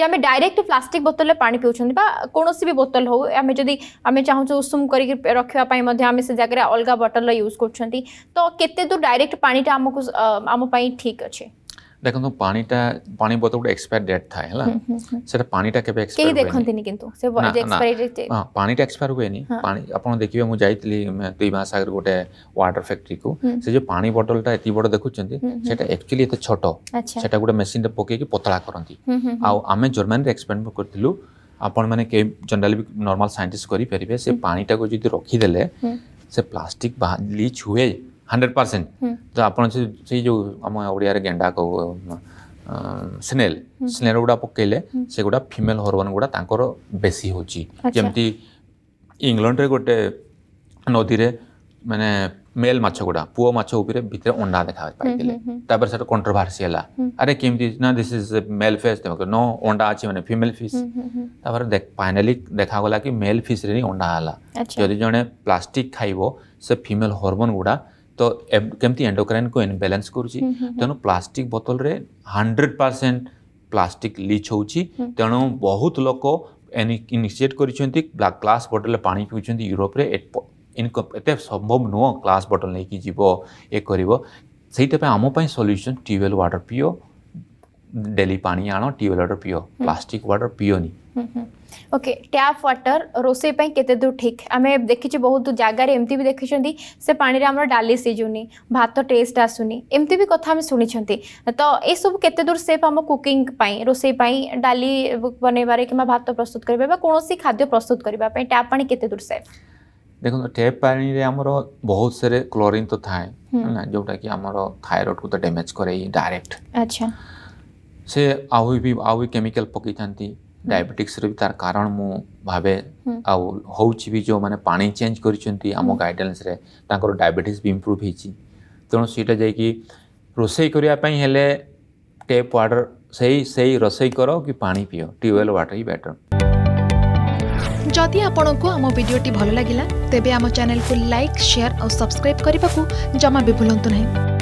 যে আমি direct plastic বোতলে পানি পিউছেন বা কোণী বি বোতল হোক আমি যদি আমি চাহুছু উଷুম করি রাখা আমি সে জায়গায় অলগা বটল ইউজ করছেন তো কেতে দূর ডাইরেক্ট পানিটা আমি ঠিক আছে ଦେଖନ୍ତୁ ପାଣିଟା ପାଣି ବୋତଲ ଗୋଟେ ଏକ୍ସପାୟର ଡେଟ୍ ଥାଏ ହେଲା ସେଟା ପାଣିଟା କେବେ ଏକ୍ସପାୟର ଦେଖନ୍ତିନି କିନ୍ତୁ ସେ ହଁ ପାଣିଟା ଏକ୍ସପାୟର ହୁଏନି ପାଣି ଆପଣ ଦେଖିବେ ମୁଁ ଯାଇଥିଲି ଦୁଇ ମାସ ଆଗରୁ ଗୋଟେ ୱାଟର ଫ୍ୟାକ୍ଟ୍ରିକୁ ସେ ଯେଉଁ ପାଣି ବୋଟଲଟା ଏତିକି ବଡ଼ ଦେଖୁଛନ୍ତି ସେଟା ଆକ୍ଚୁଆଲି ଏତେ ଛୋଟ ସେଟା ଗୋଟେ ମେସିନ୍ରେ ପକେଇକି ପତଳା କରନ୍ତି ଆଉ ଆମେ ଜର୍ମାନୀରେ ଏକ୍ସପେରିମେଣ୍ଟ କରିଥିଲୁ ଆପଣମାନେ କେ ଜେନେରାଲି ବି ନର୍ମାଲ ସାଇଣ୍ଟିଷ୍ଟ କରିପାରିବେ ସେ ପାଣିଟାକୁ ଯଦି ରଖିଦେଲେ ସେ ପ୍ଲାଷ୍ଟିକ୍ ଲିଚ୍ ହୁଏ ହଣ୍ଡ୍ରେଡ଼ ପରସେଣ୍ଟ ତ ଆପଣ ସେ ସେଇ ଯେଉଁ ଆମ ଓଡ଼ିଆରେ ଗେଣ୍ଡା କହୁ ସ୍ନେଲ୍ ସ୍ନେଲ୍ ଗୁଡ଼ା ପକେଇଲେ ସେଗୁଡ଼ା ଫିମେଲ୍ ହରମୋନ୍ ଗୁଡ଼ା ତାଙ୍କର ବେଶୀ ହେଉଛି ଯେମିତି ଇଂଲଣ୍ଡରେ ଗୋଟେ ନଦୀରେ ମାନେ ମେଲ୍ ମାଛ ଗୁଡ଼ା ପୁଅ ମାଛ ଉପରେ ଭିତରେ ଅଣ୍ଡା ଦେଖା ପାଇଥିଲେ ତାପରେ ସେଟା କଣ୍ଟ୍ରୋଭାର୍ସି ହେଲା ଆରେ କେମିତି ନା this is male fish no ଅଣ୍ଡା ଅଛି ମାନେ ଫିମେଲ୍ ଫିସ୍ ତାପରେ ଫାଇନାଲି ଦେଖାଗଲା କି ମେଲ୍ ଫିସ୍ରେ ହିଁ ଅଣ୍ଡା ହେଲା ଯଦି ଜଣେ ପ୍ଲାଷ୍ଟିକ୍ ଖାଇବ ସେ ଫିମେଲ୍ ହରମୋନ୍ ଗୁଡ଼ା ତ কেমতি ଏଣ୍ଡୋକ୍ରାଇନ୍ କୁ ଇନବାଲାନ୍ସ କରୁଛି ତେଣୁ ପ୍ଲାଷ୍ଟିକ୍ ବୋତଲରେ ହଣ୍ଡ୍ରେଡ଼ ପରସେଣ୍ଟ ପ୍ଲାଷ୍ଟିକ୍ ଲିଚ୍ ହେଉଛି ତେଣୁ ବହୁତ ଲୋକ ଇନିସିଏଟ୍ କରିଛନ୍ତି ଗ୍ଲାସ୍ ବୋଟଲରେ ପାଣି ପିଉଛନ୍ତି ୟୁରୋପରେ ଏତେ ସମ୍ଭବ ନୁହଁ ଗ୍ଲାସ୍ ବୋଟଲ ନେଇକି ଯିବ ଇଏ କରିବ ସେଇଥିପାଇଁ ଆମ ପାଇଁ ସଲ୍ୟୁସନ୍ ଟ୍ୟୁବୱେଲ୍ ୱାଟର୍ ପିଓ ଡେଲି ପାଣି ଆଣ ଟ୍ୟୁବୱେଲ୍ ୱାଟର୍ ପିଓ ପ୍ଲାଷ୍ଟିକ୍ ୱାଟର୍ ପିଅନି ଓକେ ଟ୍ୟାପ୍ ୱାଟର୍ ରୋଷେଇ ପାଇଁ କେତେ ଦୂର ଠିକ୍ ଆମେ ଦେଖିଛୁ ବହୁତ ଜାଗାରେ ଏମିତି ବି ଦେଖିଛନ୍ତି ସେ ପାଣିରେ ଆମର ଡାଲି ସିଝୁନି ଭାତ ଟେଷ୍ଟ ଆସୁନି ଏମିତି ବି କଥା ଆମେ ଶୁଣିଛନ୍ତି ତ ଏସବୁ କେତେ ଦୂର ସେଫ୍ ଆମ କୁକିଂ ପାଇଁ ରୋଷେଇ ପାଇଁ ଡାଲି ବନେଇବାରେ କିମ୍ବା ଭାତ ପ୍ରସ୍ତୁତ କରିବା ବା କୌଣସି ଖାଦ୍ୟ ପ୍ରସ୍ତୁତ କରିବା ପାଇଁ ଟ୍ୟାପ୍ ପାଣି କେତେ ଦୂର ସେଫ୍ ଦେଖନ୍ତୁ ଟ୍ୟାପ୍ ପାଣିରେ ଆମର ବହୁତ ସାରା କ୍ଲୋରିନ୍ ତ ଥାଏ ହେଲା ଯେଉଁଟାକି ଆମର ଥାଇରଏଡ଼କୁ ତ ଡ୍ୟାମେଜ୍ କରେ ଡାଇରେକ୍ଟ ଆଚ୍ଛା ସେ ଆହୁରି ବି ଆହୁରି କେମିକାଲ ପକାଇଥାନ୍ତି ଡାଇବେଟିକ୍ସର ବି ତାର କାରଣ ମୁଁ ଭାବେ ଆଉ ହେଉଛି ବି ଯେଉଁମାନେ ପାଣି ଚେଞ୍ଜ କରିଛନ୍ତି ଆମ ଗାଇଡ଼େନ୍ସରେ ତାଙ୍କର ଡାଇବେଟିସ୍ ବି ଇମ୍ପ୍ରୁଭ୍ ହେଇଛି ତେଣୁ ସେଇଟା ଯାଇକି ରୋଷେଇ କରିବା ପାଇଁ ହେଲେ ଟେପ୍ ୱାଟର୍ ସେଇ ସେଇ ରୋଷେଇ କର କି ପାଣି ପିଅ ଟ୍ୟୁବୱେଲ୍ ୱାଟର୍ ହିଁ ବେଟର୍ ଯଦି ଆପଣଙ୍କୁ ଆମ ଭିଡ଼ିଓଟି ଭଲ ଲାଗିଲା ତେବେ ଆମ ଚ୍ୟାନେଲକୁ ଲାଇକ୍ ସେୟାର ଆଉ ସବସ୍କ୍ରାଇବ୍ କରିବାକୁ ଜମା ବି ଭୁଲନ୍ତୁ ନାହିଁ